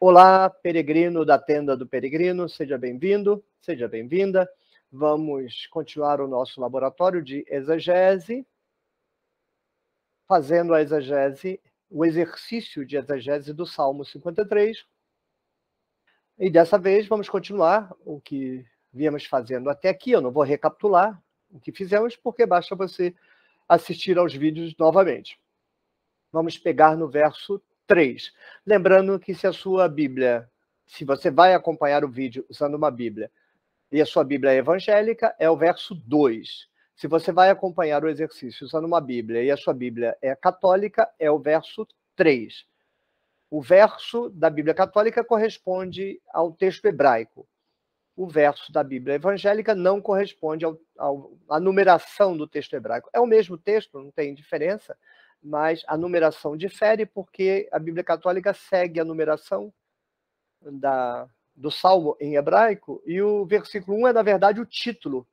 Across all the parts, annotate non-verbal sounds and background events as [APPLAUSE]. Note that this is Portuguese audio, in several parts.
Olá, peregrino da tenda do peregrino, seja bem-vindo, seja bem-vinda. Vamos continuar o nosso laboratório de exegese, fazendo a exegese, o exercício de exegese do Salmo 53. E dessa vez vamos continuar o que viemos fazendo até aqui. Eu não vou recapitular o que fizemos, porque basta você assistir aos vídeos novamente. Vamos pegar no verso 3. Lembrando que se a sua Bíblia, se você vai acompanhar o vídeo usando uma Bíblia, e a sua Bíblia é evangélica, é o verso 2. Se você vai acompanhar o exercício usando uma Bíblia e a sua Bíblia é católica, é o verso 3. O verso da Bíblia católica corresponde ao texto hebraico. O verso da Bíblia evangélica não corresponde ao, ao, à numeração do texto hebraico. É o mesmo texto, não tem diferença, mas a numeração difere porque a Bíblia Católica segue a numeração da, do Salmo em hebraico e o versículo 1 é, na verdade, o título,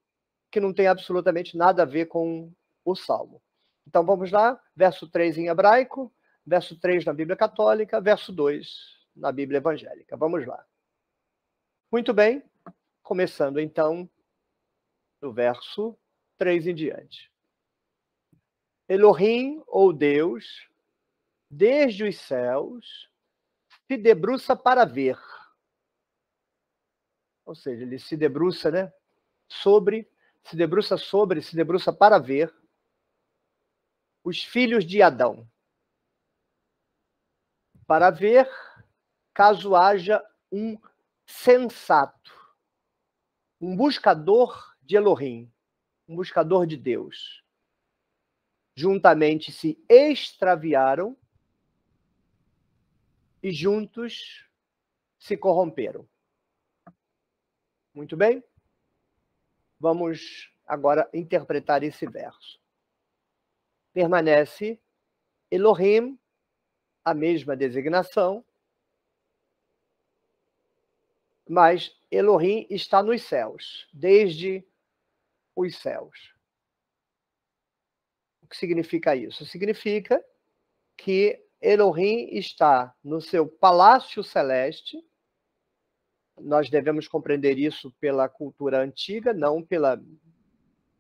que não tem absolutamente nada a ver com o Salmo. Então vamos lá, verso 3 em hebraico, verso 3 na Bíblia Católica, verso 2 na Bíblia Evangélica. Vamos lá. Muito bem, começando então do verso 3 em diante. Elohim, ou Deus, desde os céus, se debruça para ver. Ou seja, ele se debruça, né? Sobre, se debruça sobre, se debruça para ver os filhos de Adão. Para ver caso haja um sensato, um buscador de Elohim, um buscador de Deus juntamente se extraviaram e juntos se corromperam. Muito bem? Vamos agora interpretar esse verso. Permanece Elohim, a mesma designação, mas Elohim está nos céus, desde os céus que significa isso? Significa que Elohim está no seu palácio celeste. Nós devemos compreender isso pela cultura antiga, não pela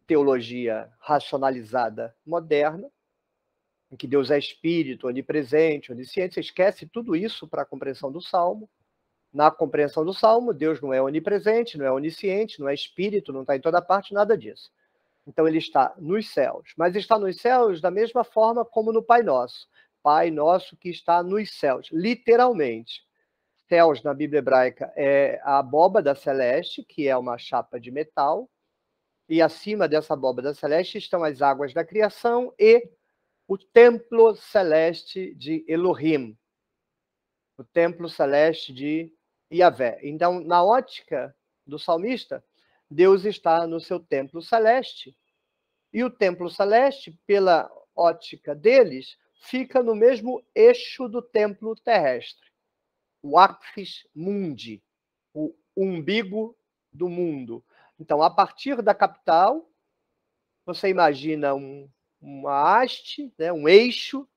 teologia racionalizada moderna, em que Deus é espírito, onipresente, onisciente. Você esquece tudo isso para a compreensão do Salmo. Na compreensão do Salmo, Deus não é onipresente, não é onisciente, não é espírito, não está em toda parte, nada disso. Então ele está nos céus, mas está nos céus da mesma forma como no Pai Nosso. Pai Nosso que está nos céus, literalmente. Céus na Bíblia hebraica é a abóbada celeste, que é uma chapa de metal, e acima dessa abóbada celeste estão as águas da criação e o templo celeste de Elohim, o templo celeste de Yahvé. Então, na ótica do salmista, Deus está no seu templo celeste. E o templo celeste, pela ótica deles, fica no mesmo eixo do templo terrestre. O axis mundi, o umbigo do mundo. Então, a partir da capital, você imagina um, uma haste, né, um eixo,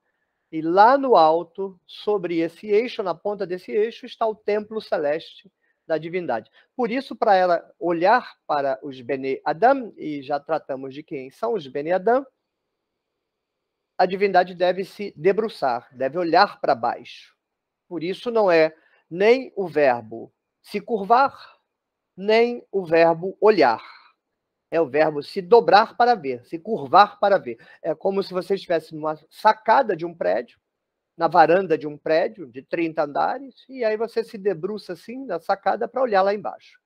e lá no alto, sobre esse eixo, na ponta desse eixo, está o templo celeste, da divindade. Por isso, para ela olhar para os Bene Adam, e já tratamos de quem são os Bene Adam, a divindade deve se debruçar, deve olhar para baixo. Por isso, não é nem o verbo se curvar, nem o verbo olhar. É o verbo se dobrar para ver, se curvar para ver. É como se você estivesse numa sacada de um prédio na varanda de um prédio de 30 andares, e aí você se debruça assim na sacada para olhar lá embaixo.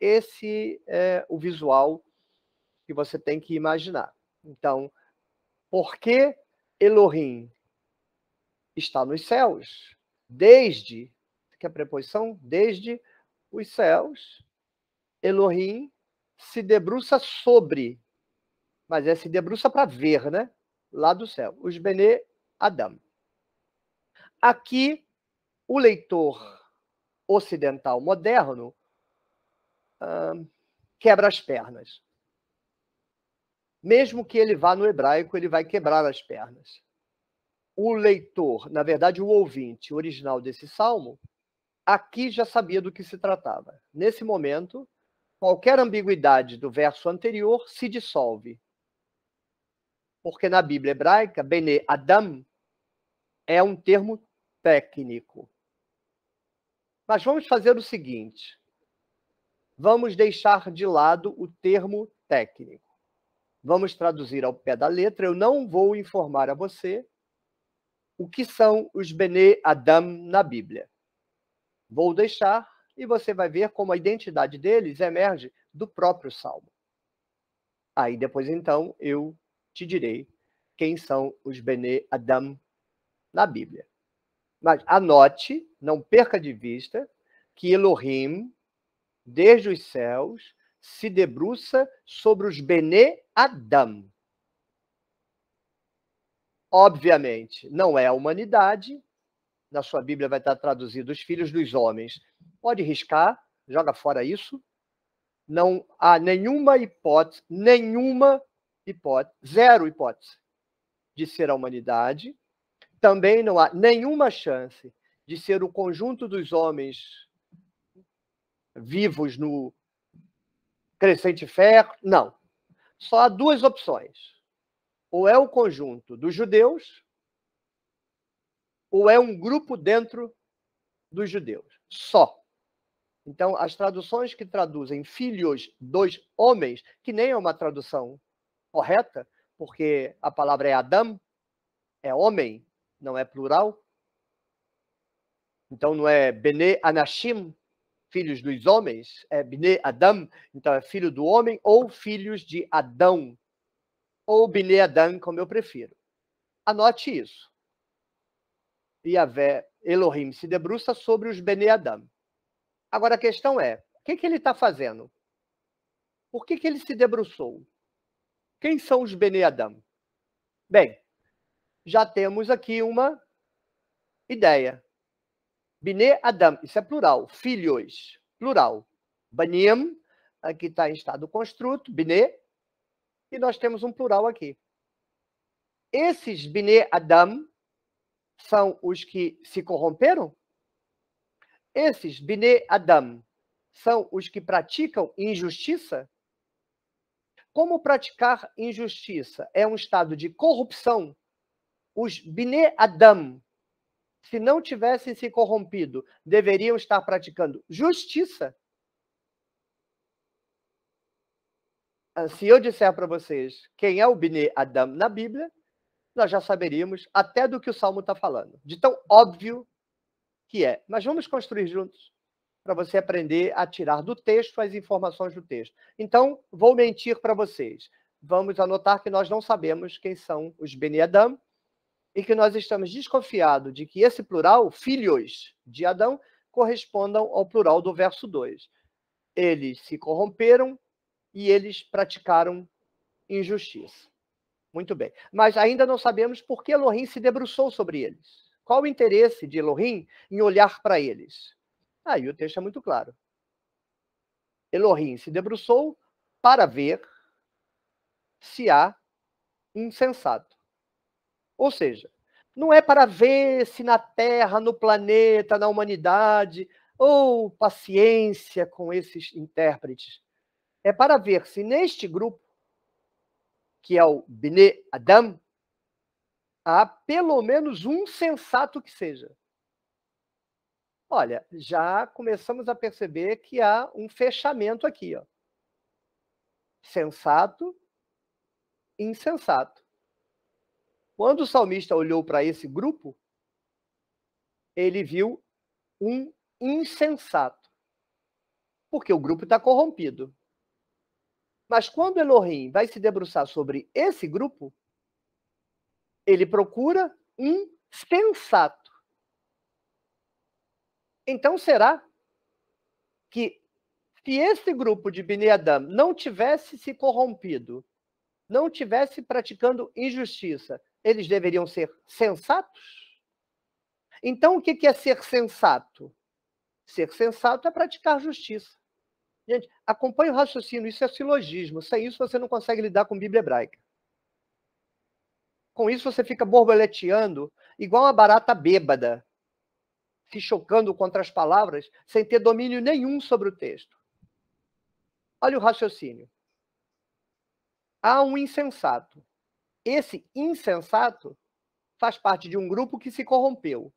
Esse é o visual que você tem que imaginar. Então, por que Elohim está nos céus? Desde, que é a preposição, desde os céus, Elohim se debruça sobre, mas é se debruça para ver, né? Lá do céu, os Benê Adam. Aqui, o leitor ocidental moderno uh, quebra as pernas. Mesmo que ele vá no hebraico, ele vai quebrar as pernas. O leitor, na verdade, o ouvinte original desse salmo, aqui já sabia do que se tratava. Nesse momento, qualquer ambiguidade do verso anterior se dissolve. Porque na Bíblia hebraica, Bene Adam é um termo técnico. Mas vamos fazer o seguinte: vamos deixar de lado o termo técnico. Vamos traduzir ao pé da letra. Eu não vou informar a você o que são os Bene Adam na Bíblia. Vou deixar e você vai ver como a identidade deles emerge do próprio salmo. Aí depois então eu te direi quem são os Bene Adam na Bíblia. Mas anote, não perca de vista, que Elohim, desde os céus, se debruça sobre os Bene Adam. Obviamente, não é a humanidade. Na sua Bíblia vai estar traduzido os filhos dos homens. Pode riscar, joga fora isso. Não há nenhuma hipótese, nenhuma hipótese, zero hipótese de ser a humanidade também não há nenhuma chance de ser o conjunto dos homens vivos no crescente ferro. Não. Só há duas opções. Ou é o conjunto dos judeus, ou é um grupo dentro dos judeus. Só. Então, as traduções que traduzem filhos dos homens, que nem é uma tradução correta, porque a palavra é Adam, é homem, não é plural? Então não é Bene Anashim, filhos dos homens, é Bene Adam, então é filho do homem, ou filhos de Adão, ou Bene Adam, como eu prefiro. Anote isso. Yahvé Elohim se debruça sobre os Bene Adam. Agora a questão é, o que, que ele está fazendo? Por que, que ele se debruçou? Quem são os Bene Adam? Bem, já temos aqui uma ideia. Bnei Adam, isso é plural, filhos, plural. Banim, aqui está em estado construto, Bnei, e nós temos um plural aqui. Esses Bnei Adam são os que se corromperam? Esses Bnei Adam são os que praticam injustiça? Como praticar injustiça? É um estado de corrupção os Bnei Adam, se não tivessem se corrompido, deveriam estar praticando justiça. Ah, se eu disser para vocês quem é o Bnei Adam na Bíblia, nós já saberíamos até do que o Salmo está falando, de tão óbvio que é. Mas vamos construir juntos para você aprender a tirar do texto as informações do texto. Então, vou mentir para vocês. Vamos anotar que nós não sabemos quem são os Bnei Adam, e que nós estamos desconfiados de que esse plural, filhos de Adão, correspondam ao plural do verso 2. Eles se corromperam e eles praticaram injustiça. Muito bem. Mas ainda não sabemos por que Elohim se debruçou sobre eles. Qual o interesse de Elohim em olhar para eles? Aí o texto é muito claro. Elohim se debruçou para ver se há um sensato. Ou seja, não é para ver se na Terra, no planeta, na humanidade, ou paciência com esses intérpretes. É para ver se neste grupo, que é o Bnei Adam, há pelo menos um sensato que seja. Olha, já começamos a perceber que há um fechamento aqui, ó. Sensato, insensato. Quando o salmista olhou para esse grupo, ele viu um insensato, porque o grupo está corrompido. Mas quando Elohim vai se debruçar sobre esse grupo, ele procura um sensato. Então será que se esse grupo de Bnei Adam não tivesse se corrompido, não tivesse praticando injustiça, eles deveriam ser sensatos. Então, o que é ser sensato? Ser sensato é praticar justiça. Gente, acompanhe o raciocínio, isso é silogismo. Sem isso, você não consegue lidar com Bíblia hebraica. Com isso, você fica borboleteando igual uma barata bêbada, se chocando contra as palavras, sem ter domínio nenhum sobre o texto. Olha o raciocínio. Há um insensato esse insensato faz parte de um grupo que se corrompeu.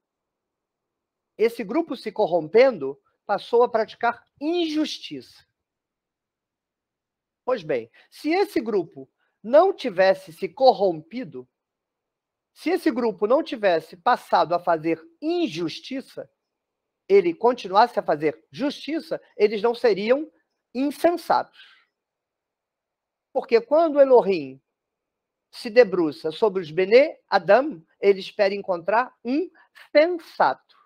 Esse grupo se corrompendo passou a praticar injustiça. Pois bem, se esse grupo não tivesse se corrompido, se esse grupo não tivesse passado a fazer injustiça, ele continuasse a fazer justiça, eles não seriam insensatos. Porque quando Elohim se debruça sobre os Bene Adam, ele espera encontrar um sensato.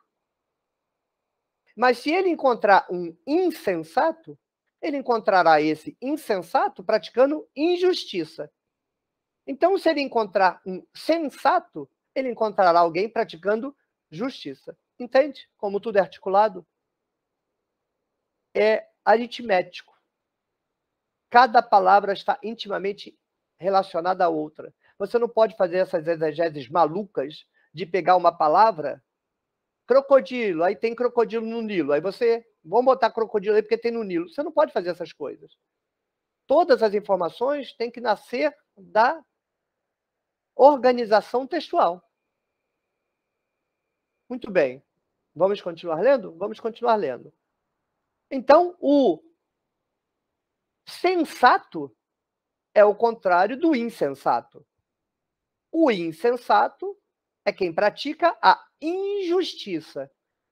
Mas se ele encontrar um insensato, ele encontrará esse insensato praticando injustiça. Então, se ele encontrar um sensato, ele encontrará alguém praticando justiça. Entende como tudo é articulado? É aritmético. Cada palavra está intimamente relacionada à outra. Você não pode fazer essas exegeses malucas de pegar uma palavra, crocodilo, aí tem crocodilo no Nilo, aí você, vamos botar crocodilo aí porque tem no Nilo. Você não pode fazer essas coisas. Todas as informações têm que nascer da organização textual. Muito bem. Vamos continuar lendo? Vamos continuar lendo. Então, o sensato é o contrário do insensato. O insensato é quem pratica a injustiça.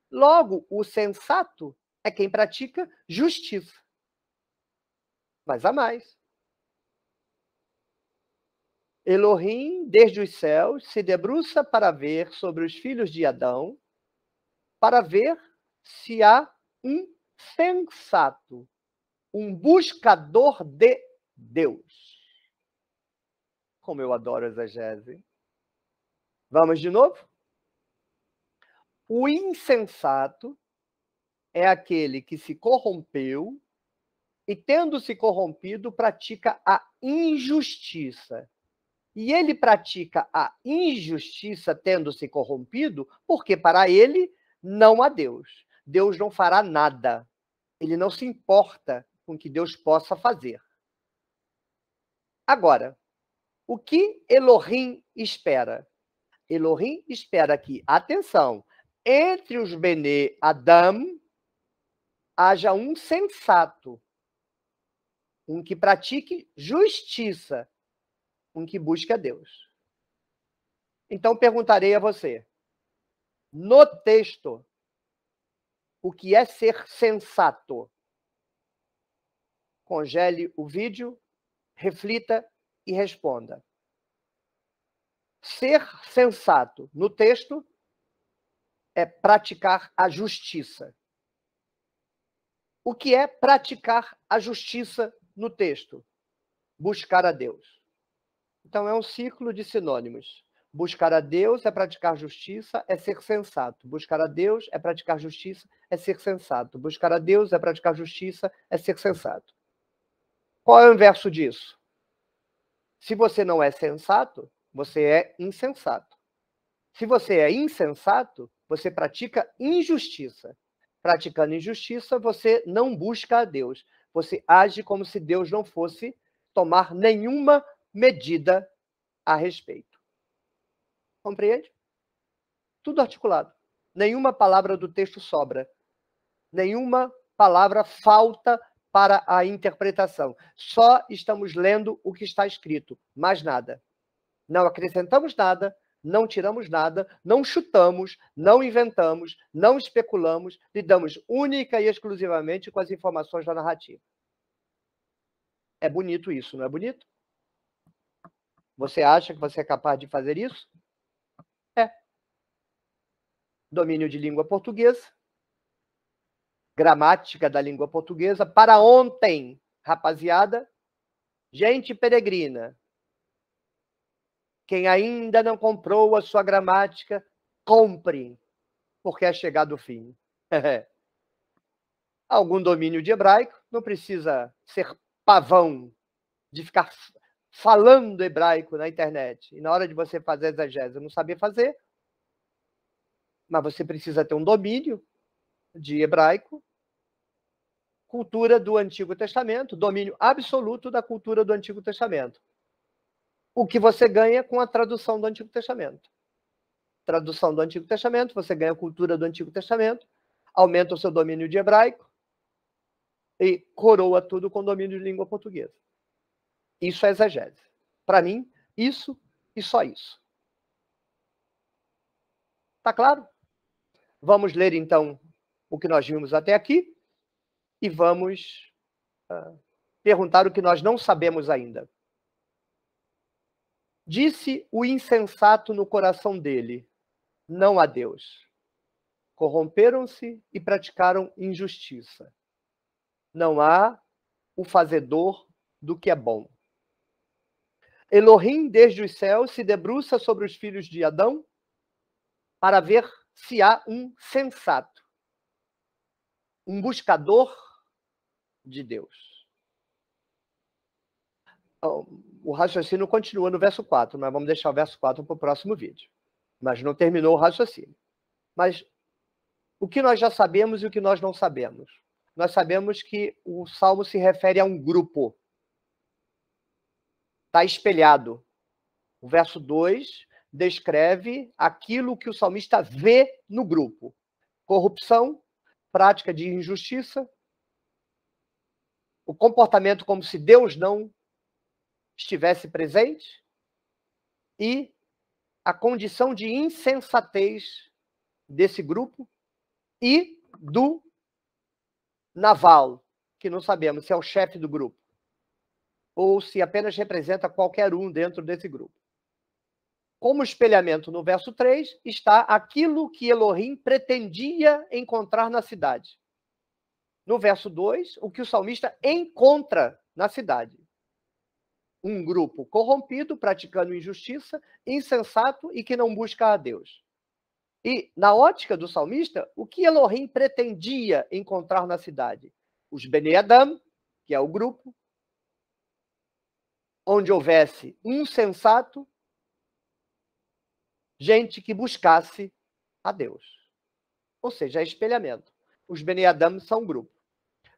Logo, o sensato é quem pratica justiça. Mas há mais. Elohim, desde os céus, se debruça para ver sobre os filhos de Adão, para ver se há um sensato, um buscador de Deus. Como eu adoro exegese. Vamos de novo? O insensato é aquele que se corrompeu e, tendo se corrompido, pratica a injustiça. E ele pratica a injustiça, tendo se corrompido, porque para ele não há Deus. Deus não fará nada. Ele não se importa com o que Deus possa fazer. Agora, o que Elohim espera? Elohim espera que, atenção, entre os Bene Adam haja um sensato, um que pratique justiça, um que busca Deus. Então perguntarei a você, no texto, o que é ser sensato? Congele o vídeo, reflita e responda. Ser sensato no texto é praticar a justiça. O que é praticar a justiça no texto? Buscar a Deus. Então, é um ciclo de sinônimos. Buscar a Deus é praticar justiça, é ser sensato. Buscar a Deus é praticar justiça, é ser sensato. Buscar a Deus é praticar justiça, é ser sensato. Qual é o inverso disso? Se você não é sensato, você é insensato. Se você é insensato, você pratica injustiça. Praticando injustiça, você não busca a Deus. Você age como se Deus não fosse tomar nenhuma medida a respeito. Compreende? Tudo articulado. Nenhuma palavra do texto sobra. Nenhuma palavra falta para a interpretação. Só estamos lendo o que está escrito, mais nada. Não acrescentamos nada, não tiramos nada, não chutamos, não inventamos, não especulamos, lidamos única e exclusivamente com as informações da narrativa. É bonito isso, não é bonito? Você acha que você é capaz de fazer isso? É. Domínio de língua portuguesa, gramática da língua portuguesa para ontem, rapaziada, gente peregrina. Quem ainda não comprou a sua gramática, compre, porque é chegado o fim. [LAUGHS] Algum domínio de hebraico, não precisa ser pavão de ficar falando hebraico na internet. E na hora de você fazer exegese, não saber fazer, mas você precisa ter um domínio de hebraico, cultura do Antigo Testamento, domínio absoluto da cultura do Antigo Testamento. O que você ganha com a tradução do Antigo Testamento? Tradução do Antigo Testamento, você ganha a cultura do Antigo Testamento, aumenta o seu domínio de hebraico e coroa tudo com domínio de língua portuguesa. Isso é exegese. Para mim, isso e só isso. Tá claro? Vamos ler então o que nós vimos até aqui e vamos uh, perguntar o que nós não sabemos ainda. Disse o insensato no coração dele: Não há Deus. Corromperam-se e praticaram injustiça. Não há o fazedor do que é bom. Elohim, desde os céus, se debruça sobre os filhos de Adão para ver se há um sensato um buscador de Deus. Ah, o raciocínio continua no verso 4, nós vamos deixar o verso 4 para o próximo vídeo. Mas não terminou o raciocínio. Mas o que nós já sabemos e o que nós não sabemos? Nós sabemos que o salmo se refere a um grupo. Está espelhado. O verso 2 descreve aquilo que o salmista vê no grupo: corrupção, prática de injustiça, o comportamento como se Deus não estivesse presente e a condição de insensatez desse grupo e do Naval, que não sabemos se é o chefe do grupo ou se apenas representa qualquer um dentro desse grupo. Como espelhamento no verso 3, está aquilo que Elohim pretendia encontrar na cidade. No verso 2, o que o salmista encontra na cidade. Um grupo corrompido, praticando injustiça, insensato e que não busca a Deus. E, na ótica do salmista, o que Elohim pretendia encontrar na cidade? Os Bene Adam, que é o grupo, onde houvesse um sensato gente que buscasse a Deus. Ou seja, é espelhamento. Os Bnei Adam são um grupo.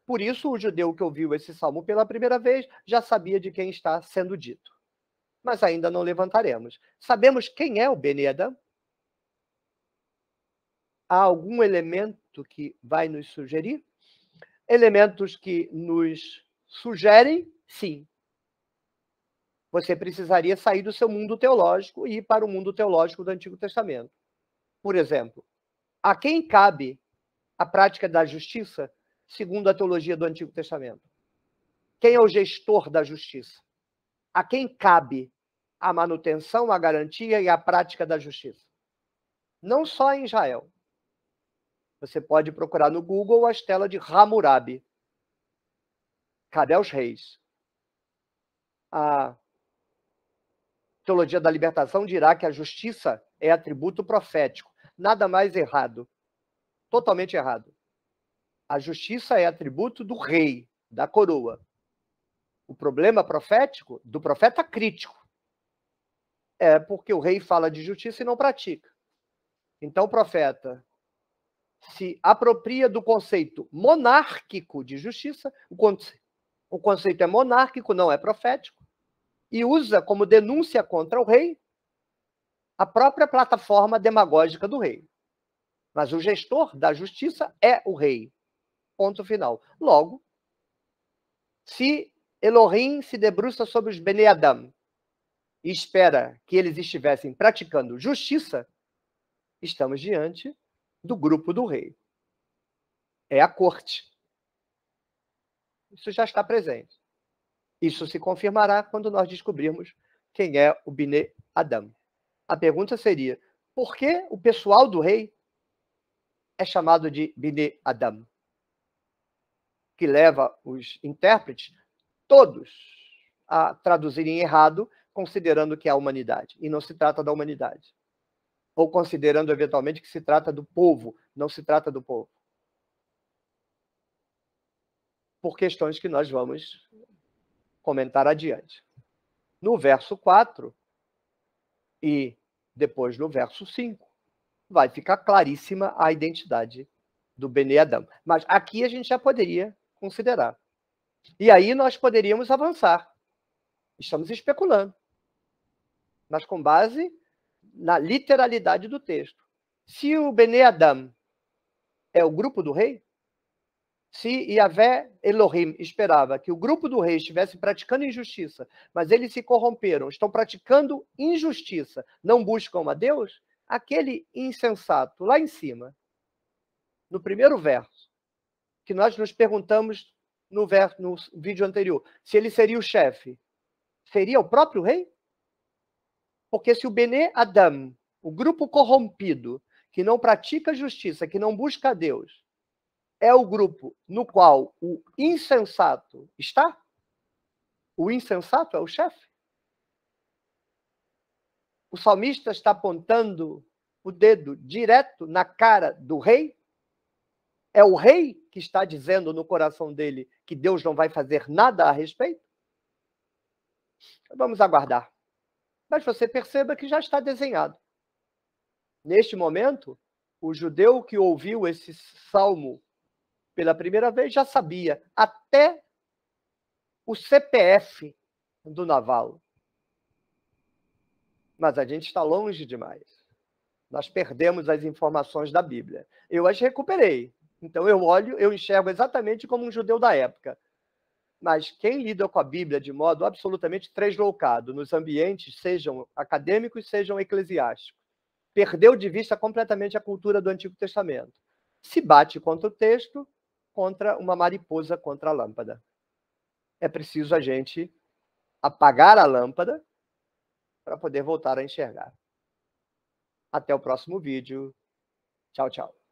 Por isso, o judeu que ouviu esse salmo pela primeira vez já sabia de quem está sendo dito. Mas ainda não levantaremos. Sabemos quem é o Bnei Adam? Há algum elemento que vai nos sugerir? Elementos que nos sugerem, sim, você precisaria sair do seu mundo teológico e ir para o mundo teológico do Antigo Testamento. Por exemplo, a quem cabe a prática da justiça segundo a teologia do Antigo Testamento? Quem é o gestor da justiça? A quem cabe a manutenção, a garantia e a prática da justiça? Não só em Israel. Você pode procurar no Google a estela de Hammurabi. Cadê os reis. A ah, teologia da libertação dirá que a justiça é atributo profético. Nada mais errado. Totalmente errado. A justiça é atributo do rei, da coroa. O problema profético, do profeta crítico. É porque o rei fala de justiça e não pratica. Então o profeta se apropria do conceito monárquico de justiça. O conceito é monárquico, não é profético e usa como denúncia contra o rei a própria plataforma demagógica do rei. Mas o gestor da justiça é o rei. Ponto final. Logo, se Elohim se debruça sobre os Bene Adam e espera que eles estivessem praticando justiça, estamos diante do grupo do rei. É a corte. Isso já está presente. Isso se confirmará quando nós descobrirmos quem é o Binet Adam. A pergunta seria: por que o pessoal do rei é chamado de Binet Adam? Que leva os intérpretes, todos, a traduzirem errado, considerando que é a humanidade, e não se trata da humanidade. Ou considerando, eventualmente, que se trata do povo, não se trata do povo por questões que nós vamos comentar adiante. No verso 4 e depois no verso 5, vai ficar claríssima a identidade do Bene Adam. Mas aqui a gente já poderia considerar. E aí nós poderíamos avançar. Estamos especulando. Mas com base na literalidade do texto. Se o Bene Adam é o grupo do rei, se Yahvé Elohim esperava que o grupo do rei estivesse praticando injustiça, mas eles se corromperam, estão praticando injustiça, não buscam a Deus, aquele insensato lá em cima, no primeiro verso, que nós nos perguntamos no, verso, no vídeo anterior, se ele seria o chefe, seria o próprio rei? Porque se o Bene Adam, o grupo corrompido, que não pratica justiça, que não busca a Deus, é o grupo no qual o insensato está? O insensato é o chefe? O salmista está apontando o dedo direto na cara do rei? É o rei que está dizendo no coração dele que Deus não vai fazer nada a respeito? Vamos aguardar. Mas você perceba que já está desenhado. Neste momento, o judeu que ouviu esse salmo pela primeira vez, já sabia até o CPF do Naval. Mas a gente está longe demais. Nós perdemos as informações da Bíblia. Eu as recuperei. Então eu olho, eu enxergo exatamente como um judeu da época. Mas quem lida com a Bíblia de modo absolutamente tresloucado, nos ambientes, sejam acadêmicos, sejam eclesiásticos, perdeu de vista completamente a cultura do Antigo Testamento. Se bate contra o texto, contra uma mariposa contra a lâmpada. É preciso a gente apagar a lâmpada para poder voltar a enxergar. Até o próximo vídeo. Tchau, tchau.